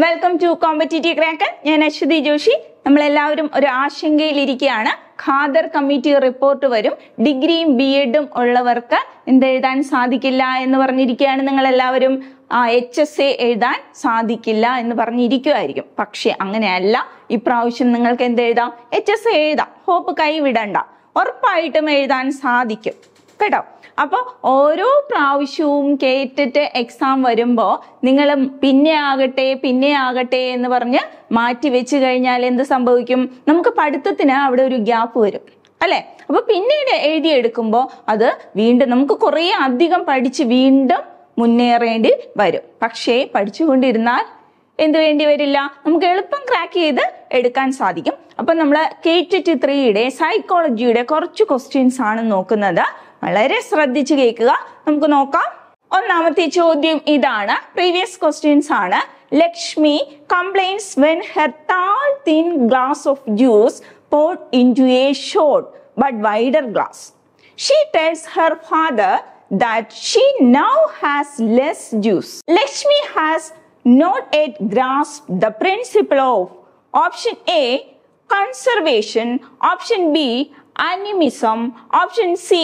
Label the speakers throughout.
Speaker 1: Welcome to competitive crack ഞാൻ അശ്വതി ജോഷി നമ്മളെല്ലാവരും ഒരു ആശങ്കയിലിരിക്കുകയാണ് ഖാദർ കമ്മിറ്റി റിപ്പോർട്ട് വരും ഡിഗ്രിയും ബി എഡും ഉള്ളവർക്ക് എന്തെഴുതാൻ സാധിക്കില്ല എന്ന് പറഞ്ഞിരിക്കുകയാണ് നിങ്ങൾ എല്ലാവരും എച്ച് എസ് എ എഴുതാൻ സാധിക്കില്ല എന്ന് പറഞ്ഞിരിക്കുമായിരിക്കും പക്ഷെ അങ്ങനെയല്ല ഇപ്രാവശ്യം നിങ്ങൾക്ക് എന്തെഴുതാം എച്ച് എസ് എ എഴുതാം ഹോപ്പ് കൈവിടണ്ട ഉറപ്പായിട്ടും എഴുതാൻ സാധിക്കും കേട്ടോ അപ്പോൾ ഓരോ പ്രാവശ്യവും കേട്ടിട്ട് എക്സാം വരുമ്പോൾ നിങ്ങൾ പിന്നെ ആകട്ടെ പിന്നെ ആകട്ടെ എന്ന് പറഞ്ഞ് മാറ്റി വെച്ച് കഴിഞ്ഞാൽ എന്ത് സംഭവിക്കും നമുക്ക് പഠിത്തത്തിന് അവിടെ ഒരു ഗ്യാപ്പ് വരും അല്ലെ അപ്പൊ പിന്നീട് എഴുതിയെടുക്കുമ്പോൾ അത് വീണ്ടും നമുക്ക് കുറേ അധികം പഠിച്ച് വീണ്ടും മുന്നേറേണ്ടി വരും പക്ഷേ പഠിച്ചുകൊണ്ടിരുന്നാൽ എന്ത് വേണ്ടി വരില്ല നമുക്ക് എളുപ്പം ക്രാക്ക് ചെയ്ത് എടുക്കാൻ സാധിക്കും അപ്പൊ നമ്മൾ കെ ടി ത്രീയുടെ സൈക്കോളജിയുടെ കുറച്ച് ക്വസ്റ്റ്യൻസ് ആണ് നോക്കുന്നത് വളരെ ശ്രദ്ധിച്ചു കേൾക്കുക നമുക്ക് നോക്കാം ഒന്നാമത്തെ ചോദ്യം ഇതാണ് പ്രീവിയസ് ക്വസ്റ്റ്യൻസ് ആണ് Lakshmi complains when her tall thin glass of juice poured into a short but wider glass. She tells her father that she now has less juice. Lakshmi has not yet grasped the principle of option A conservation, option B animism option C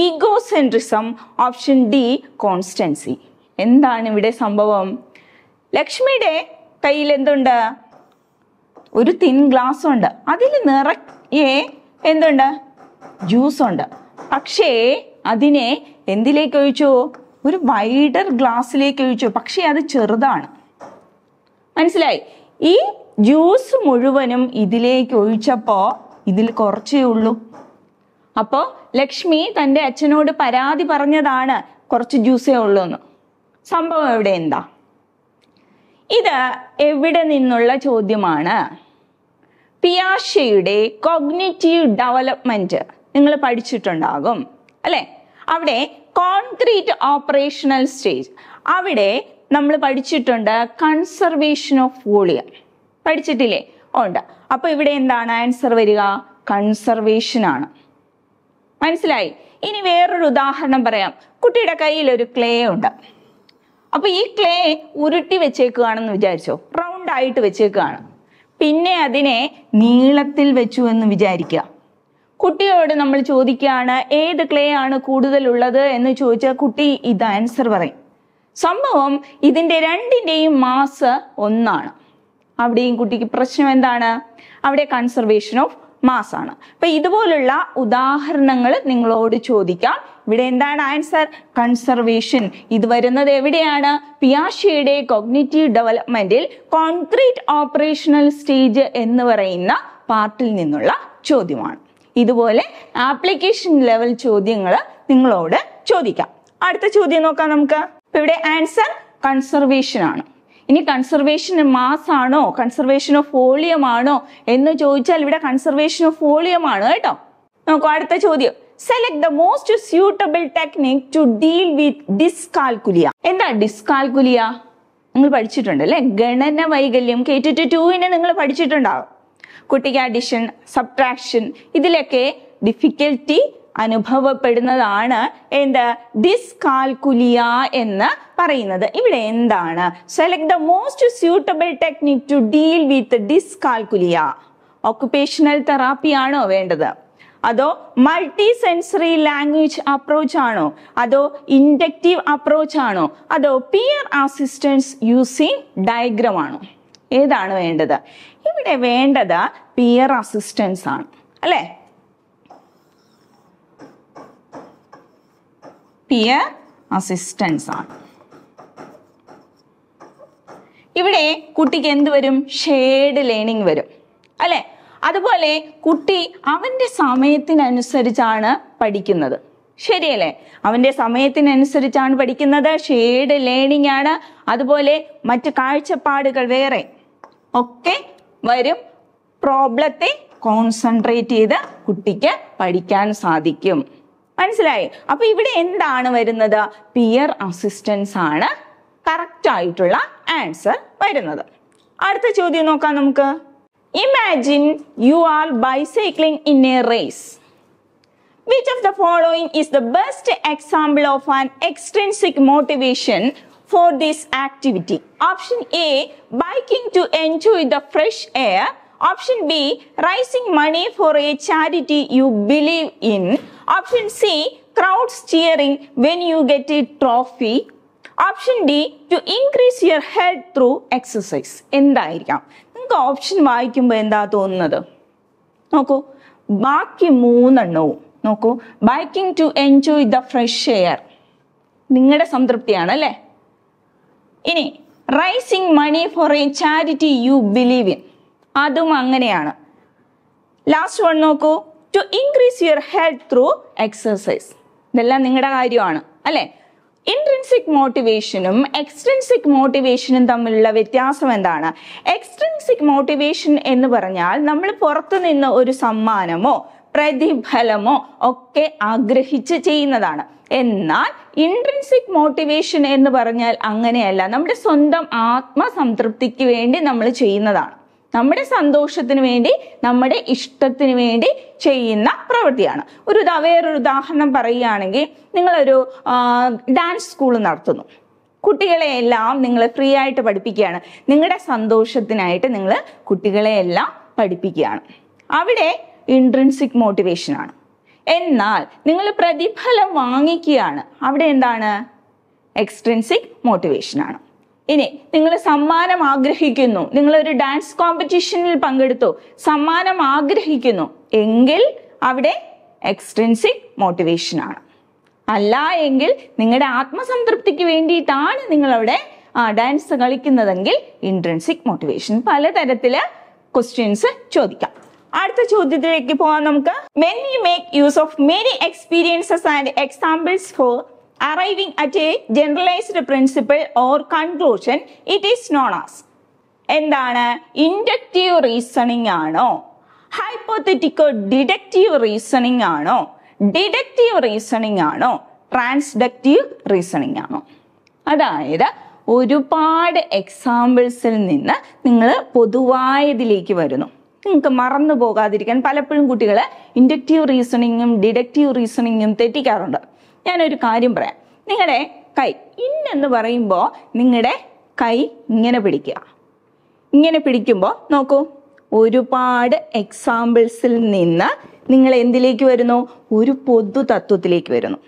Speaker 1: egocentrism option D constancy എന്താണ് ഇവിടെ സംഭവം ലക്ഷ്മിയുടെ കയ്യിൽ എന്തുണ്ട് ഒരു thin glass ഉണ്ട് അതിൽ നിറയെ എന്തുണ്ട് ജ്യൂസ് ഉണ്ട് പക്ഷേ അതിനെ എന്തിലേക്ക് ഒഴിച്ചു ഒരു വൈഡർ ഗ്ലാസ്സിലേക്ക് ഒഴിച്ചു പക്ഷേ അത് ചെറുതാണ് മനസ്സിലായി ഈ ജ്യൂസ് മുഴുവനും ഇതിലേക്ക് ഒഴിച്ചപ്പോൾ ഇതിൽ കുറച്ചേ ഉള്ളൂ അപ്പോ ലക്ഷ്മി തൻ്റെ അച്ഛനോട് പരാതി പറഞ്ഞതാണ് കുറച്ച് ജ്യൂസേ ഉള്ളൂ എന്ന് സംഭവം എവിടെ എന്താ ഇത് എവിടെ നിന്നുള്ള ചോദ്യമാണ് പിയാഷയുടെ കോഗ്നേറ്റീവ് ഡെവലപ്മെന്റ് നിങ്ങൾ പഠിച്ചിട്ടുണ്ടാകും അല്ലേ അവിടെ കോൺക്രീറ്റ് ഓപ്പറേഷണൽ സ്റ്റേജ് അവിടെ നമ്മൾ പഠിച്ചിട്ടുണ്ട് കൺസർവേഷൻ ഓഫ് വോളിയം പഠിച്ചിട്ടില്ലേ ഉണ്ട് അപ്പോൾ ഇവിടെ എന്താണ് ആൻസർ വരിക കൺസർവേഷൻ ആണ് മനസ്സിലായി ഇനി വേറൊരു ഉദാഹരണം പറയാം കുട്ടിയുടെ കയ്യിൽ ഒരു ക്ലേ ഉണ്ട് അപ്പോൾ ഈ ക്ലേ ഉരുട്ടി വെച്ചേക്കുകയാണെന്ന് വിചാരിച്ചോ റൗണ്ട് ആയിട്ട് വെച്ചേക്കുകയാണ് പിന്നെ അതിനെ നീളത്തിൽ വെച്ചു എന്ന് വിചാരിക്കുക കുട്ടിയോട് നമ്മൾ ചോദിക്കുകയാണ് ഏത് ക്ലേ ആണ് കൂടുതലുള്ളത് എന്ന് ചോദിച്ചാൽ കുട്ടി ഇത് ആൻസർ പറയും സംഭവം ഇതിന്റെ രണ്ടിന്റെയും മാസ് ഒന്നാണ് അവിടെയും കുട്ടിക്ക് പ്രശ്നം എന്താണ് അവിടെ കൺസർവേഷൻ ഓഫ് മാസ് ആണ് അപ്പൊ ഇതുപോലുള്ള ഉദാഹരണങ്ങൾ നിങ്ങളോട് ചോദിക്കാം ഇവിടെ എന്താണ് ആൻസർ കൺസർവേഷൻ ഇത് വരുന്നത് എവിടെയാണ് പിയാഷയുടെ കോഗ്നിറ്റീവ് ഡെവലപ്മെന്റിൽ കോൺക്രീറ്റ് ഓപ്പറേഷണൽ സ്റ്റേജ് എന്ന് പറയുന്ന പാർട്ടിൽ നിന്നുള്ള ചോദ്യമാണ് ഇതുപോലെ ആപ്ലിക്കേഷൻ ലെവൽ ചോദ്യങ്ങൾ നിങ്ങളോട് ചോദിക്കാം അടുത്ത ചോദ്യം നോക്കാം നമുക്ക് ഇവിടെ ആൻസർ കൺസർവേഷൻ ആണ് ഇനി കൺസർവേഷൻ മാസ് ആണോ കൺസർവേഷൻ ഓഫ് വോളിയം ആണോ എന്ന് ചോദിച്ചാൽ ഇവിടെ കൺസർവേഷൻ ഓഫ് വോളിയം ആണ് കേട്ടോ നമുക്ക് അടുത്ത ചോദ്യം select the most suitable technique to deal with dyscalculia എന്താ ഡിസ്കാൽക്കുലിയ നിങ്ങൾ പഠിച്ചിട്ടുണ്ട് അല്ലെ ഗണന വൈകല്യം കെ ടു ടുവിനെ നിങ്ങൾ പഠിച്ചിട്ടുണ്ടാവും കുട്ടിക്ക് അഡിഷൻ സബ്ട്രാക്ഷൻ ഇതിലൊക്കെ ഡിഫിക്കൽറ്റി അനുഭവപ്പെടുന്നതാണ് എന്ത് ഡിസ്കാൽക്കുലിയ എന്ന് പറയുന്നത് ഇവിടെ എന്താണ് select the most suitable technique to deal with dyscalculia occupational തെറാപ്പിയാണോ വേണ്ടത് അതോ മൾട്ടി സെൻസറി ലാംഗ്വേജ് അപ്രോച്ച് ആണോ അതോ ഇൻഡക്റ്റീവ് അപ്രോച്ച് ആണോ അതോ പിയർ അസിസ്റ്റൻസ് യൂസിങ് ഡയഗ്രം ആണോ ഏതാണ് വേണ്ടത് ഇവിടെ വേണ്ടത് പിയർ അസിസ്റ്റൻസ് ആണ് അല്ലേ പിയർ അസിസ്റ്റൻസ് ആണ് ഇവിടെ കുട്ടിക്ക് എന്ത് വരും ഷെയ്ഡ് ലേണിംഗ് വരും അല്ലെ അതുപോലെ കുട്ടി അവൻ്റെ സമയത്തിനനുസരിച്ചാണ് പഠിക്കുന്നത് ശരിയല്ലേ അവൻ്റെ സമയത്തിനനുസരിച്ചാണ് പഠിക്കുന്നത് ഷെയ്ഡ് ലേണിംഗ് ആണ് അതുപോലെ മറ്റ് കാഴ്ചപ്പാടുകൾ വേറെ ഒക്കെ വരും പ്രോബ്ലത്തെ കോൺസെൻട്രേറ്റ് ചെയ്ത് കുട്ടിക്ക് പഠിക്കാൻ സാധിക്കും മനസ്സിലായി അപ്പൊ ഇവിടെ എന്താണ് വരുന്നത് പിയർ അസിസ്റ്റൻസ് ആണ് കറക്റ്റ് ആയിട്ടുള്ള ആൻസർ വരുന്നത് അടുത്ത ചോദ്യം നോക്കാം നമുക്ക് imagine you are bicycling in a race which of the following is the best example of an extrinsic motivation for this activity option A biking to enjoy the fresh air option B raising money for a charity you believe in option C crowd cheering when you get a trophy option D to increase your health through exercise എന്തായിരിക്കാം നിങ്ങൾക്ക് option വായിക്കുമ്പോൾ എന്താ തോന്നുന്നത് നോക്കൂ ബാക്കി മൂന്നെണ്ണവും നോക്കൂ biking to enjoy the fresh air നിങ്ങളുടെ സംതൃപ്തിയാണ് അല്ലേ ഇനി raising money for a charity you believe in അതും അങ്ങനെയാണ് ലാസ്റ്റ് വൺ നോക്കൂ to increase your health through exercise ഇതെല്ലാം നിങ്ങളുടെ കാര്യമാണ് അല്ലേ ഇൻട്രൻസിക് മോട്ടിവേഷനും എക്സ്ട്രൻസിക് മോട്ടിവേഷനും തമ്മിലുള്ള വ്യത്യാസം എന്താണ് എക്സ്ട്രൻസിക് മോട്ടിവേഷൻ എന്ന് പറഞ്ഞാൽ നമ്മൾ പുറത്തു നിന്ന് ഒരു സമ്മാനമോ പ്രതിഫലമോ ഒക്കെ ആഗ്രഹിച്ച് ചെയ്യുന്നതാണ് എന്നാൽ ഇൻട്രൻസിക് മോട്ടിവേഷൻ എന്ന് പറഞ്ഞാൽ അങ്ങനെയല്ല നമ്മുടെ സ്വന്തം ആത്മസംതൃപ്തിക്ക് വേണ്ടി നമ്മൾ ചെയ്യുന്നതാണ് നമ്മുടെ സന്തോഷത്തിന് വേണ്ടി നമ്മുടെ ഇഷ്ടത്തിന് വേണ്ടി ചെയ്യുന്ന പ്രവൃത്തിയാണ് ഒരു വേറൊരു ഉദാഹരണം പറയുകയാണെങ്കിൽ നിങ്ങളൊരു ഡാൻസ് സ്കൂൾ നടത്തുന്നു കുട്ടികളെ എല്ലാം നിങ്ങൾ ഫ്രീ ആയിട്ട് പഠിപ്പിക്കുകയാണ് നിങ്ങളുടെ സന്തോഷത്തിനായിട്ട് നിങ്ങൾ കുട്ടികളെ എല്ലാം പഠിപ്പിക്കുകയാണ് അവിടെ മോട്ടിവേഷൻ മോട്ടിവേഷനാണ് എന്നാൽ നിങ്ങൾ പ്രതിഫലം വാങ്ങിക്കുകയാണ് അവിടെ എന്താണ് എക്സ്ട്രിൻസിക് മോട്ടിവേഷനാണ് ഇനി നിങ്ങൾ സമ്മാനം ആഗ്രഹിക്കുന്നു നിങ്ങൾ ഒരു ഡാൻസ് കോമ്പറ്റീഷനിൽ പങ്കെടുത്തു സമ്മാനം ആഗ്രഹിക്കുന്നു എങ്കിൽ അവിടെ മോട്ടിവേഷൻ ആണ് അല്ല എങ്കിൽ നിങ്ങളുടെ ആത്മസംതൃപ്തിക്ക് വേണ്ടിയിട്ടാണ് നിങ്ങൾ അവിടെ ഡാൻസ് കളിക്കുന്നതെങ്കിൽ ഇൻട്രൻസിക് മോട്ടിവേഷൻ പലതരത്തില് ക്വസ്റ്റ്യൻസ് ചോദിക്കാം അടുത്ത ചോദ്യത്തിലേക്ക് പോകാം നമുക്ക് many you make use of many experiences and examples for arriving at a generalized principle or conclusion it is known as എന്താണ് ഇൻഡക്റ്റീവ് റീസണിങ് ആണോ ഹൈപ്പോത്തറ്റിക്കോ ഡിഡക്റ്റീവ് റീസണിങ് ആണോ ഡിഡക്റ്റീവ് റീസണിങ് ആണോ ട്രാൻസ്ഡക്റ്റീവ് റീസണിങ് ആണോ അതായത് ഒരുപാട് എക്സാമ്പിൾസിൽ നിന്ന് നിങ്ങൾ പൊതുവായതിലേക്ക് വരുന്നു നിങ്ങൾക്ക് മറന്നു പോകാതിരിക്കാൻ പലപ്പോഴും കുട്ടികൾ ഇൻഡക്റ്റീവ് റീസണിങ്ങും ഡിഡക്റ്റീവ് റീസണിങ്ങും തെറ്റിക്കാറുണ്ട് ഞാനൊരു കാര്യം പറയാം നിങ്ങളുടെ കൈ ഇന്നെന്ന് പറയുമ്പോൾ നിങ്ങളുടെ കൈ ഇങ്ങനെ പിടിക്കുക ഇങ്ങനെ പിടിക്കുമ്പോൾ നോക്കൂ ഒരുപാട് എക്സാമ്പിൾസിൽ നിന്ന് നിങ്ങൾ എന്തിലേക്ക് വരുന്നു ഒരു പൊതു തത്വത്തിലേക്ക് വരുന്നു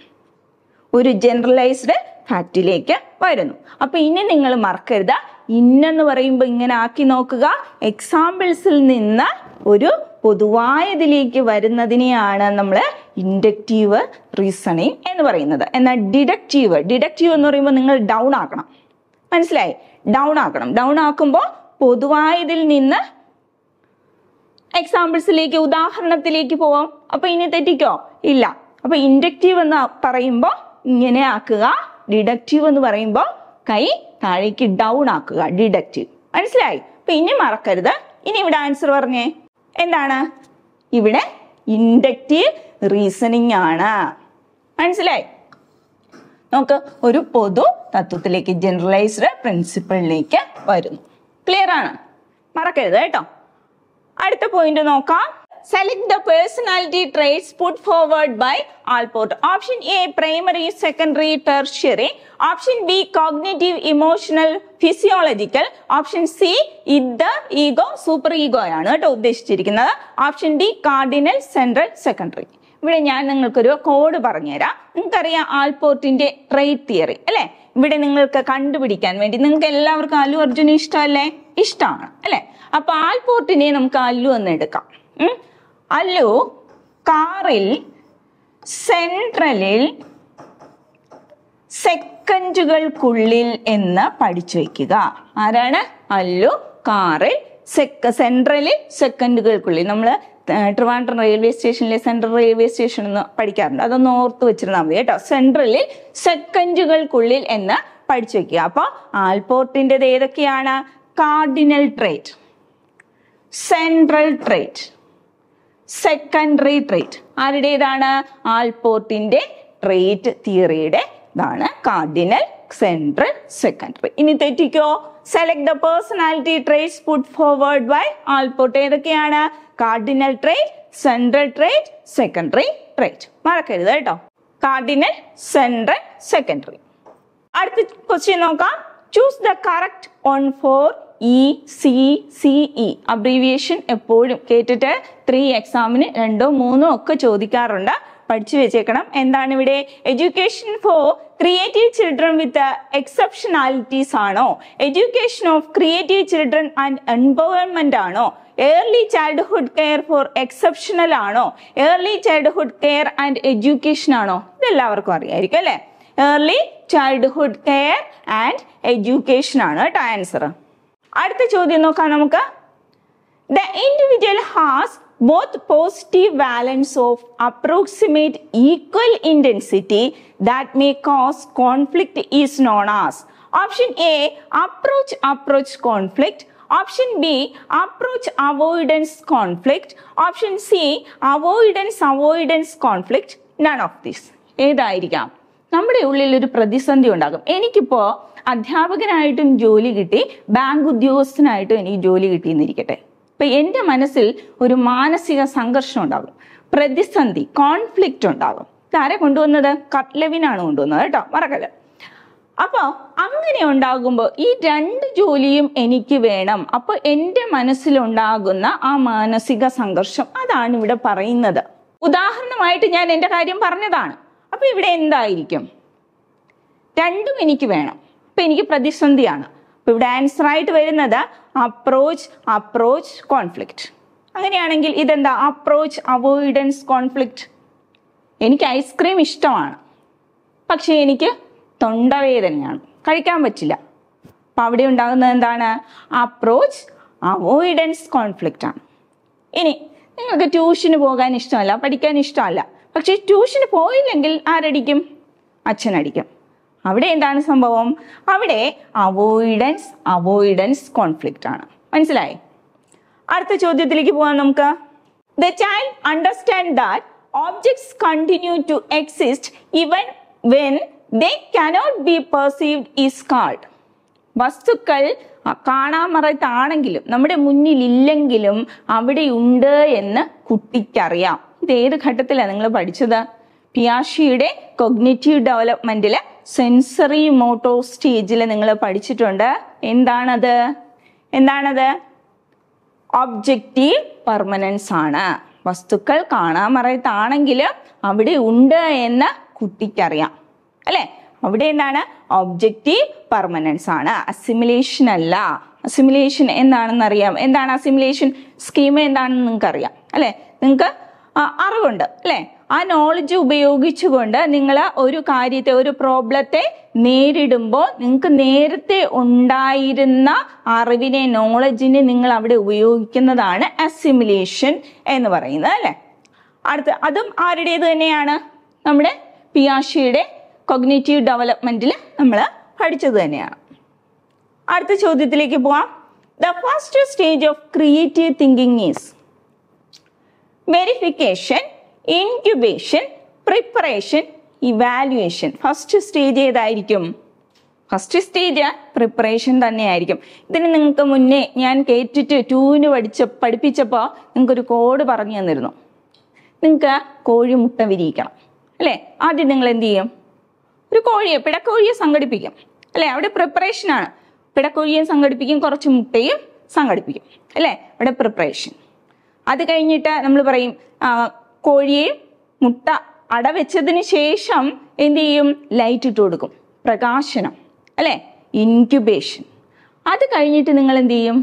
Speaker 1: ഒരു ജനറലൈസ്ഡ് ഫാക്റ്റിലേക്ക് വരുന്നു അപ്പൊ ഇനി നിങ്ങൾ മറക്കരുത് ഇന്നെന്ന് പറയുമ്പോൾ ഇങ്ങനെ ആക്കി നോക്കുക എക്സാമ്പിൾസിൽ നിന്ന് ഒരു പൊതുവായതിലേക്ക് വരുന്നതിനെയാണ് നമ്മൾ ഇൻഡക്റ്റീവ് റീസണിങ് എന്ന് പറയുന്നത് എന്നാൽ ഡിഡക്റ്റീവ് ഡിഡക്റ്റീവ് എന്ന് പറയുമ്പോൾ നിങ്ങൾ ഡൗൺ ആക്കണം മനസ്സിലായി ഡൗൺ ആക്കണം ഡൗൺ ആക്കുമ്പോൾ പൊതുവായതിൽ നിന്ന് എക്സാമ്പിൾസിലേക്ക് ഉദാഹരണത്തിലേക്ക് പോവാം അപ്പൊ ഇനി തെറ്റിക്കോ ഇല്ല അപ്പൊ ഇൻഡക്റ്റീവ് എന്ന് പറയുമ്പോൾ ഇങ്ങനെ ആക്കുക ഡിഡക്റ്റീവ് എന്ന് പറയുമ്പോൾ കൈ താഴേക്ക് ഡൗൺ ആക്കുക ഡിഡക്റ്റീവ് മനസ്സിലായി അപ്പൊ ഇനി മറക്കരുത് ഇനി ഇവിടെ ആൻസർ പറഞ്ഞേ എന്താണ് ഇവിടെ ഇൻഡക്റ്റീവ് റീസണിങ് ആണ് മനസ്സിലായി നമുക്ക് ഒരു പൊതു തത്വത്തിലേക്ക് ജനറലൈസ്ഡ് പ്രിൻസിപ്പിളിലേക്ക് വരുന്നു ക്ലിയർ ആണ് മറക്കരുത് കേട്ടോ അടുത്ത പോയിന്റ് നോക്കാം select the personality traits put forward by Allport option A primary secondary tertiary. Option B cognitive emotional physiological option C ഇത് ഈഗോ സൂപ്പർ ഈഗോ ആണ് കേട്ടോ ഉദ്ദേശിച്ചിരിക്കുന്നത് option D cardinal central secondary ഇവിടെ ഞാൻ നിങ്ങൾക്കൊരു കോഡ് പറഞ്ഞുതരാം നിങ്ങൾക്കറിയാം ആൽപോർട്ടിന്റെ ട്രേറ്റ് തിയറി അല്ലെ ഇവിടെ നിങ്ങൾക്ക് കണ്ടുപിടിക്കാൻ വേണ്ടി നിങ്ങൾക്ക് എല്ലാവർക്കും അല്ലു അർജുന ഇഷ്ടമല്ലേ ഇഷ്ടമാണ് അല്ലെ അപ്പൊ ആൽപോർട്ടിനെ നമുക്ക് അല്ലു എന്ന് എടുക്കാം അല്ലു കാറിൽ സെൻട്രലിൽ സെക്കൻഡുകൾക്കുള്ളിൽ എന്ന് പഠിച്ചു വയ്ക്കുക ആരാണ് അല്ലു കാറിൽ സെക്ക സെൻട്രലിൽ സെക്കൻഡുകൾക്കുള്ളിൽ നമ്മൾ ട്രിവാൻഡ്രം റെയിൽവേ സ്റ്റേഷനിലെ സെൻട്രൽ റെയിൽവേ സ്റ്റേഷൻ എന്ന് പഠിക്കാറുണ്ട് അതൊന്ന് ഓർത്ത് വെച്ചിരുന്നാൽ മതി കേട്ടോ സെൻട്രലിൽ സെക്കൻഡുകൾക്കുള്ളിൽ എന്ന് പഠിച്ചു വയ്ക്കുക അപ്പോൾ ആൽപോർട്ടിൻ്റെത് ഏതൊക്കെയാണ് cardinal trait central trait secondary trait ആരുടേതാണ് ആൽപോർട്ടിന്റെ ട്രേറ്റ് തിയറിയുടെ ഇതാണ് കാർഡിനൽ സെൻട്രൽ സെക്കൻഡറി ഇനി തെറ്റിക്കോ select the personality traits put forward by Allport ഏതൊക്കെയാണ് cardinal trait central trait secondary trait മറക്കരുത് കേട്ടോ കാർഡിനൽ സെൻട്രൽ സെക്കൻഡറി അടുത്ത ക്വസ്റ്റ്യൻ നോക്കാം choose the correct one for E C C E abbreviation എപ്പോഴും കേട്ടിട്ട് three എക്സാമിന് രണ്ടോ മൂന്നോ ഒക്കെ ചോദിക്കാറുണ്ട് പഠിച്ചു വെച്ചേക്കണം എന്താണ് ഇവിടെ education for creative children with exceptionalities ആണോ education of creative children and empowerment ആണോ early childhood care for exceptional ആണോ early childhood care and education ആണോ ഇതെല്ലാവർക്കും അറിയായിരിക്കും അല്ലെ early childhood care and education ആണ് കേട്ടോ ആൻസർ അടുത്ത ചോദ്യം നോക്കാം നമുക്ക് the individual has both positive valence of approximate equal intensity that may cause conflict is known as option A approach approach conflict option B approach avoidance conflict option C avoidance avoidance conflict none of this ഏതായിരിക്കാം നമ്മുടെ ഉള്ളിൽ ഒരു പ്രതിസന്ധി ഉണ്ടാകും എനിക്കിപ്പോൾ അധ്യാപകനായിട്ടും ജോലി കിട്ടി bank ഉദ്യോഗസ്ഥനായിട്ടും എനിക്ക് ജോലി കിട്ടിയെന്നിരിക്കട്ടെ അപ്പൊ എൻ്റെ മനസ്സിൽ ഒരു മാനസിക സംഘർഷം ഉണ്ടാകും പ്രതിസന്ധി കോൺഫ്ലിക്റ്റ് ഉണ്ടാകും ഇതാരെ കൊണ്ടുവന്നത് കട്ട്ലെവിനാണ് കൊണ്ടുവന്നത് കേട്ടോ മറക്കല്ല അപ്പോൾ അങ്ങനെ ഉണ്ടാകുമ്പോൾ ഈ രണ്ട് ജോലിയും എനിക്ക് വേണം അപ്പോൾ എൻ്റെ മനസ്സിലുണ്ടാകുന്ന ആ മാനസിക സംഘർഷം അതാണ് ഇവിടെ പറയുന്നത് ഉദാഹരണമായിട്ട് ഞാൻ എൻ്റെ കാര്യം പറഞ്ഞതാണ് അപ്പോൾ ഇവിടെ എന്തായിരിക്കും രണ്ടും എനിക്ക് വേണം അപ്പം എനിക്ക് പ്രതിസന്ധിയാണ് അപ്പോൾ ഇവിടെ ആൻസർ ആയിട്ട് വരുന്നത് അപ്രോച്ച് അപ്രോച്ച് കോൺഫ്ലിക്റ്റ് അങ്ങനെയാണെങ്കിൽ ഇതെന്താ അപ്രോച്ച് അവോയ്ഡൻസ് കോൺഫ്ലിക്റ്റ് എനിക്ക് ഐസ്ക്രീം ഇഷ്ടമാണ് പക്ഷേ എനിക്ക് തൊണ്ടവേദനയാണ് കഴിക്കാൻ പറ്റില്ല അപ്പം അവിടെ ഉണ്ടാകുന്നത് എന്താണ് അപ്രോച്ച് അവോയ്ഡൻസ് കോൺഫ്ലിക്റ്റ് ആണ് ഇനി നിങ്ങൾക്ക് ട്യൂഷന് പോകാൻ ഇഷ്ടമല്ല പഠിക്കാൻ ഇഷ്ടമല്ല പക്ഷേ ട്യൂഷന് പോയില്ലെങ്കിൽ ആരടിക്കും അച്ഛനടിക്കും അവിടെ എന്താണ് സംഭവം അവിടെ അവോയ്ഡൻസ് അവോയ്ഡൻസ് കോൺഫ്ലിക്റ്റ് ആണ് മനസ്സിലായി അടുത്ത ചോദ്യത്തിലേക്ക് പോകാം നമുക്ക് the child understand that objects continue to exist even when they cannot be perceived is called വസ്തുക്കൾ കാണാമറത്താണെങ്കിലും നമ്മുടെ മുന്നിൽ അവിടെ ഉണ്ട് എന്ന് കുട്ടിക്കറിയാം ഇത് ഏത് ഘട്ടത്തിലാണ് നിങ്ങൾ പഠിച്ചത് പിയാഷിയുടെ കൊഗ്നേറ്റീവ് ഡെവലപ്മെന്റിൽ സെൻസറി മോട്ടോ സ്റ്റേജിൽ നിങ്ങൾ പഠിച്ചിട്ടുണ്ട് എന്താണത് എന്താണത് ഒബ്ജക്റ്റീവ് പെർമനൻസ് ആണ് വസ്തുക്കൾ കാണാൻ മറയത്താണെങ്കിൽ അവിടെ ഉണ്ട് എന്ന് കുട്ടിക്കറിയാം അല്ലേ അവിടെ എന്താണ് ഒബ്ജക്റ്റീവ് പെർമനൻസ് ആണ് അസിമുലേഷൻ അല്ല അസിമുലേഷൻ എന്താണെന്ന് അറിയാം എന്താണ് അസിമുലേഷൻ സ്കീം എന്താണെന്ന് നിങ്ങൾക്ക് അറിയാം അല്ലേ നിങ്ങൾക്ക് അറിവുണ്ട് അല്ലേ ആ നോളജ് ഉപയോഗിച്ചുകൊണ്ട് നിങ്ങൾ ഒരു കാര്യത്തെ ഒരു പ്രോബ്ലത്തെ നേരിടുമ്പോൾ നിങ്ങൾക്ക് നേരത്തെ ഉണ്ടായിരുന്ന അറിവിനെ നോളജിനെ നിങ്ങൾ അവിടെ ഉപയോഗിക്കുന്നതാണ് അസിമുലേഷൻ എന്ന് പറയുന്നത് അല്ലേ അടുത്ത അതും ആരുടേത് തന്നെയാണ് നമ്മുടെ പിയാഷിയുടെ കൊഗ്നേറ്റീവ് ഡെവലപ്മെന്റിൽ നമ്മൾ പഠിച്ചത് തന്നെയാണ് അടുത്ത ചോദ്യത്തിലേക്ക് പോവാം the first stage of creative thinking is verification incubation preparation evaluation first stage ഏതായിരിക്കും ഫസ്റ്റ് സ്റ്റേജ് പ്രിപ്പറേഷൻ തന്നെയായിരിക്കും ഇതിന് നിങ്ങൾക്ക് മുന്നേ ഞാൻ കേട്ടിട്ട് ടൂവിന് പഠിച്ച പഠിപ്പിച്ചപ്പോൾ നിങ്ങൾക്കൊരു കോഡ് പറഞ്ഞു തന്നിരുന്നു നിങ്ങൾക്ക് കോഴിമുട്ട വിരിയിക്കണം അല്ലേ ആദ്യം നിങ്ങൾ എന്ത് ചെയ്യും ഒരു കോഴിയെ പിടക്കോഴിയെ സംഘടിപ്പിക്കും അല്ലേ അവിടെ പ്രിപ്പറേഷനാണ് പിടക്കോഴിയെ സംഘടിപ്പിക്കും കുറച്ച് മുട്ടയും സംഘടിപ്പിക്കും അല്ലേ അവിടെ പ്രിപ്പറേഷൻ അത് കഴിഞ്ഞിട്ട് നമ്മൾ പറയും കോഴിയെ മുട്ട അടവെച്ചതിന് ശേഷം എന്ത് ചെയ്യും ലൈറ്റ് ഇട്ട് കൊടുക്കും പ്രകാശനം അല്ലേ ഇൻക്യുബേഷൻ അത് കഴിഞ്ഞിട്ട് നിങ്ങൾ എന്ത് ചെയ്യും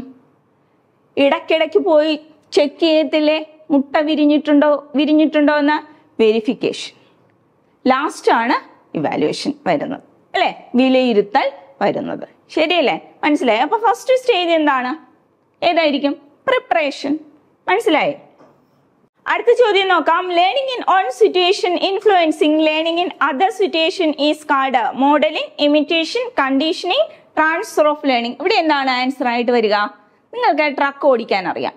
Speaker 1: ഇടയ്ക്കിടയ്ക്ക് പോയി ചെക്ക് ചെയ്യത്തില്ലേ മുട്ട വിരിഞ്ഞിട്ടുണ്ടോ വിരിഞ്ഞിട്ടുണ്ടോ എന്ന വെരിഫിക്കേഷൻ ലാസ്റ്റാണ് ഇവാലുവേഷൻ വരുന്നത് അല്ലേ വിലയിരുത്തൽ വരുന്നത് ശരിയല്ലേ മനസ്സിലായി അപ്പോൾ ഫസ്റ്റ് സ്റ്റേജ് എന്താണ് ഏതായിരിക്കും പ്രിപ്പറേഷൻ മനസ്സിലായി അടുത്ത ചോദ്യം നോക്കാം learning in on situation influencing learning in other situation is card modelling imitation conditioning transfer of learning ഇവിടെ എന്താണ് ആൻസർ ആയിട്ട് വരിക നിങ്ങൾക്ക് ട്രക്ക് ഓടിക്കാൻ അറിയാം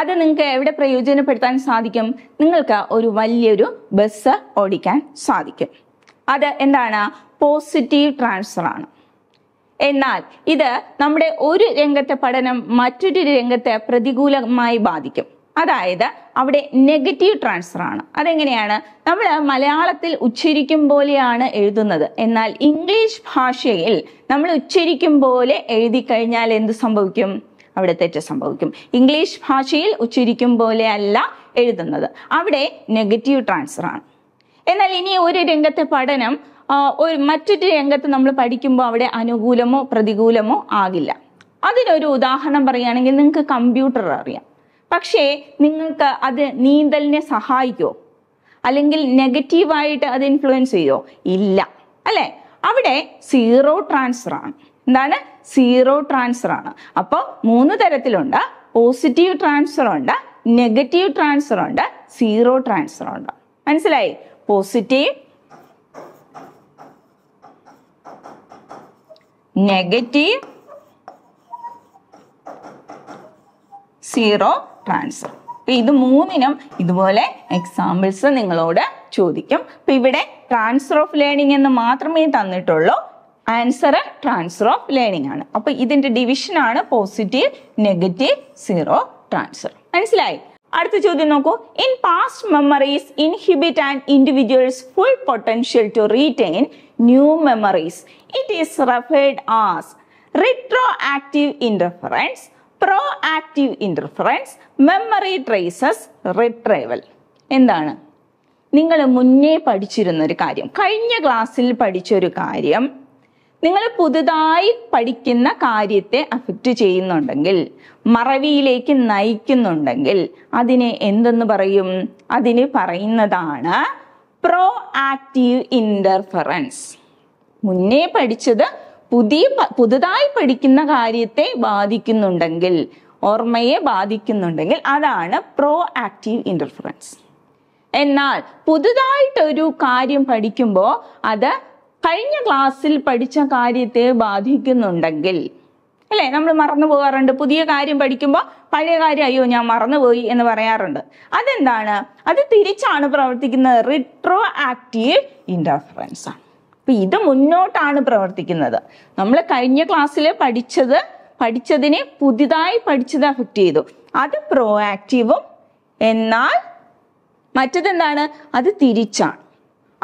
Speaker 1: അത് നിങ്ങൾക്ക് എവിടെ പ്രയോജനപ്പെടുത്താൻ സാധിക്കും നിങ്ങൾക്ക് ഒരു വലിയൊരു ബസ് ഓടിക്കാൻ സാധിക്കും അത് എന്താണ് പോസിറ്റീവ് ട്രാൻസ്ഫർ ആണ് എന്നാൽ ഇത് നമ്മുടെ ഒരു രംഗത്തെ പഠനം മറ്റൊരു രംഗത്തെ പ്രതികൂലമായി ബാധിക്കും അതായത് അവിടെ നെഗറ്റീവ് ട്രാൻസ്ഫർ ആണ് അതെങ്ങനെയാണ് നമ്മൾ മലയാളത്തിൽ ഉച്ചരിക്കും പോലെയാണ് എഴുതുന്നത് എന്നാൽ ഇംഗ്ലീഷ് ഭാഷയിൽ നമ്മൾ ഉച്ചരിക്കും പോലെ എഴുതി കഴിഞ്ഞാൽ എന്ത് സംഭവിക്കും അവിടെ തെറ്റ് സംഭവിക്കും ഇംഗ്ലീഷ് ഭാഷയിൽ ഉച്ചരിക്കും പോലെ അല്ല എഴുതുന്നത് അവിടെ നെഗറ്റീവ് ട്രാൻസ്ഫർ ആണ് എന്നാൽ ഇനി ഒരു രംഗത്തെ പഠനം ഒരു മറ്റൊരു രംഗത്ത് നമ്മൾ പഠിക്കുമ്പോൾ അവിടെ അനുകൂലമോ പ്രതികൂലമോ ആകില്ല അതിനൊരു ഉദാഹരണം പറയുകയാണെങ്കിൽ നിങ്ങൾക്ക് കമ്പ്യൂട്ടർ അറിയാം പക്ഷേ നിങ്ങൾക്ക് അത് നീന്തലിനെ സഹായിക്കോ അല്ലെങ്കിൽ നെഗറ്റീവായിട്ട് അത് ഇൻഫ്ലുവൻസ് ചെയ്യോ ഇല്ല അല്ലേ അവിടെ സീറോ ട്രാൻസ്ഫർ ആണ് എന്താണ് സീറോ ട്രാൻസ്ഫർ ആണ് അപ്പോൾ മൂന്ന് തരത്തിലുണ്ട് പോസിറ്റീവ് ട്രാൻസ്ഫർ ഉണ്ട് നെഗറ്റീവ് ട്രാൻസ്ഫർ ഉണ്ട് സീറോ ട്രാൻസ്ഫർ ഉണ്ട് മനസ്സിലായി പോസിറ്റീവ് നെഗറ്റീവ് സീറോ ട്രാൻസ്ഫർ അപ്പൊ ഇത് മൂന്നിനും ഇതുപോലെ എക്സാമ്പിൾസ് നിങ്ങളോട് ചോദിക്കും അപ്പൊ ഇവിടെ ട്രാൻസ്ഫർ ഓഫ് ലേണിംഗ് എന്ന് മാത്രമേ തന്നിട്ടുള്ളൂ ആൻസർ ട്രാൻസ്ഫർ ഓഫ് ലേണിംഗ് ആണ് അപ്പോൾ ഡിവിഷൻ ആണ് പോസിറ്റീവ് നെഗറ്റീവ് സീറോ ട്രാൻസ്ഫർ മനസ്സിലായി അടുത്ത ചോദ്യം നോക്കൂ in past memories inhibit and individuals full potential to retain new memories it is referred as retroactive interference proactive interference memory traces retrieval എന്താണ് നിങ്ങൾ മുന്നേ പഠിച്ചിരുന്ന ഒരു കാര്യം കഴിഞ്ഞ ക്ലാസ്സിൽ പഠിച്ചൊരു കാര്യം നിങ്ങൾ പുതുതായി പഠിക്കുന്ന കാര്യത്തെ അഫക്റ്റ് ചെയ്യുന്നുണ്ടെങ്കിൽ മറവിയിലേക്ക് നയിക്കുന്നുണ്ടെങ്കിൽ അതിനെ എന്തെന്ന് പറയും അതിന് പറയുന്നതാണ് പ്രോ ആക്റ്റീവ് ഇൻ്റർഫറൻസ് മുന്നേ പഠിച്ചത് പുതിയ പുതുതായി പഠിക്കുന്ന കാര്യത്തെ ബാധിക്കുന്നുണ്ടെങ്കിൽ ഓർമ്മയെ ബാധിക്കുന്നുണ്ടെങ്കിൽ അതാണ് പ്രോ ആക്റ്റീവ് ഇന്റർഫറൻസ് എന്നാൽ പുതുതായിട്ടൊരു കാര്യം പഠിക്കുമ്പോൾ അത് കഴിഞ്ഞ ക്ലാസ്സിൽ പഠിച്ച കാര്യത്തെ ബാധിക്കുന്നുണ്ടെങ്കിൽ അല്ലേ നമ്മൾ മറന്നു പോകാറുണ്ട് പുതിയ കാര്യം പഠിക്കുമ്പോൾ പഴയ കാര്യം അയ്യോ ഞാൻ മറന്നുപോയി എന്ന് പറയാറുണ്ട് അതെന്താണ് അത് തിരിച്ചാണ് പ്രവർത്തിക്കുന്നത് റിട്രോ ആക്റ്റീവ് ഇൻ്റർഫറൻസ് ആണ് അപ്പം ഇത് മുന്നോട്ടാണ് പ്രവർത്തിക്കുന്നത് നമ്മൾ കഴിഞ്ഞ ക്ലാസ്സിൽ പഠിച്ചത് പഠിച്ചതിനെ പുതിയതായി പഠിച്ചത് അഫക്റ്റ് ചെയ്തു അത് പ്രോ ആക്റ്റീവും എന്നാൽ മറ്റതെന്താണ് അത് തിരിച്ചാണ്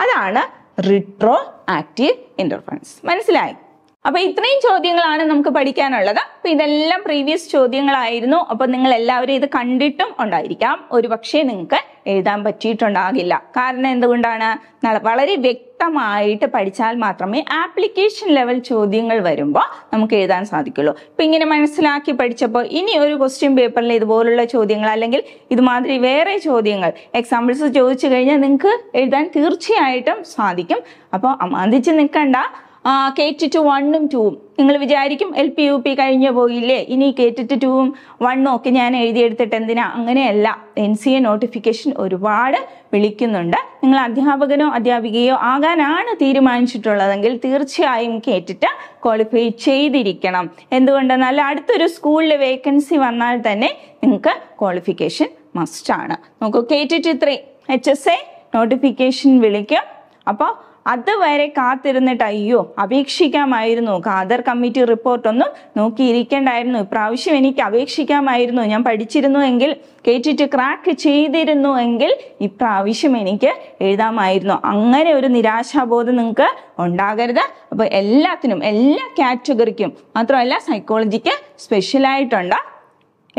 Speaker 1: അതാണ് റിട്രോ ആക്റ്റീവ് ഇൻ്റർഫറൻസ് മനസ്സിലായി അപ്പൊ ഇത്രയും ചോദ്യങ്ങളാണ് നമുക്ക് പഠിക്കാനുള്ളത് അപ്പൊ ഇതെല്ലാം പ്രീവിയസ് ചോദ്യങ്ങളായിരുന്നു അപ്പൊ നിങ്ങൾ എല്ലാവരും ഇത് കണ്ടിട്ടും ഉണ്ടായിരിക്കാം ഒരുപക്ഷെ നിങ്ങൾക്ക് എഴുതാൻ പറ്റിയിട്ടുണ്ടാകില്ല കാരണം എന്തുകൊണ്ടാണ് വളരെ വ്യക്തമായിട്ട് പഠിച്ചാൽ മാത്രമേ ആപ്ലിക്കേഷൻ ലെവൽ ചോദ്യങ്ങൾ വരുമ്പോൾ നമുക്ക് എഴുതാൻ സാധിക്കുള്ളൂ ഇപ്പം ഇങ്ങനെ മനസ്സിലാക്കി പഠിച്ചപ്പോൾ ഇനി ഒരു ക്വസ്റ്റ്യൻ പേപ്പറിൽ ഇതുപോലുള്ള ചോദ്യങ്ങൾ അല്ലെങ്കിൽ ഇതുമാതിരി വേറെ ചോദ്യങ്ങൾ എക്സാമ്പിൾസ് ചോദിച്ചു കഴിഞ്ഞാൽ നിങ്ങൾക്ക് എഴുതാൻ തീർച്ചയായിട്ടും സാധിക്കും അപ്പോൾ അമാന്തിച്ച് നിൽക്കണ്ട കെ ടി ടു വണ്ണും ടൂവും നിങ്ങൾ വിചാരിക്കും എൽ പി യു പി കഴിഞ്ഞു പോയില്ലേ ഇനി കേറ്റിട്ട് ടൂവും വണ്ണും ഒക്കെ ഞാൻ എഴുതിയെടുത്തിട്ട് എന്തിനാ അങ്ങനെയല്ല എൻ സി എ നോട്ടിഫിക്കേഷൻ ഒരുപാട് വിളിക്കുന്നുണ്ട് നിങ്ങൾ അധ്യാപകനോ അധ്യാപികയോ ആകാനാണ് തീരുമാനിച്ചിട്ടുള്ളതെങ്കിൽ തീർച്ചയായും കേട്ടിട്ട് ക്വാളിഫൈ ചെയ്തിരിക്കണം എന്തുകൊണ്ടെന്നാൽ അടുത്തൊരു സ്കൂളിൽ വേക്കൻസി വന്നാൽ തന്നെ നിങ്ങൾക്ക് ക്വാളിഫിക്കേഷൻ മസ്റ്റാണ് നോക്കൂ കേറ്റിട്ട് ഇത്രയും എച്ച് എസ് എ നോട്ടിഫിക്കേഷൻ വിളിക്കും അപ്പോൾ അതുവരെ കാത്തിരുന്നിട്ട് അയ്യോ അപേക്ഷിക്കാമായിരുന്നു ഖാദർ കമ്മിറ്റി റിപ്പോർട്ടൊന്നും നോക്കിയിരിക്കേണ്ടായിരുന്നു ഇപ്രാവശ്യം എനിക്ക് അപേക്ഷിക്കാമായിരുന്നു ഞാൻ പഠിച്ചിരുന്നു എങ്കിൽ കേട്ടിട്ട് ക്രാക്ക് ചെയ്തിരുന്നു എങ്കിൽ ഇപ്രാവശ്യം എനിക്ക് എഴുതാമായിരുന്നു അങ്ങനെ ഒരു നിരാശാബോധം നിങ്ങൾക്ക് ഉണ്ടാകരുത് അപ്പോൾ എല്ലാത്തിനും എല്ലാ കാറ്റഗറിക്കും മാത്രമല്ല സൈക്കോളജിക്ക് സ്പെഷ്യലായിട്ടുണ്ട്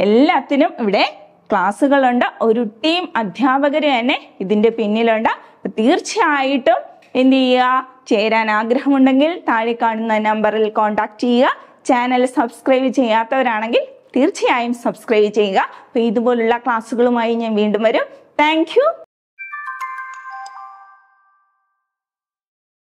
Speaker 1: എല്ലാത്തിനും ഇവിടെ ക്ലാസ്സുകളുണ്ട് ഒരു ടീം അധ്യാപകർ തന്നെ ഇതിന്റെ പിന്നിലുണ്ട് തീർച്ചയായിട്ടും എന്ത് ചെയ്യുക ചേരാൻ ആഗ്രഹമുണ്ടെങ്കിൽ താഴെ കാണുന്ന നമ്പറിൽ കോൺടാക്ട് ചെയ്യുക ചാനൽ സബ്സ്ക്രൈബ് ചെയ്യാത്തവരാണെങ്കിൽ തീർച്ചയായും സബ്സ്ക്രൈബ് ചെയ്യുക അപ്പോൾ ഇതുപോലുള്ള ക്ലാസ്സുകളുമായി ഞാൻ വീണ്ടും വരും താങ്ക്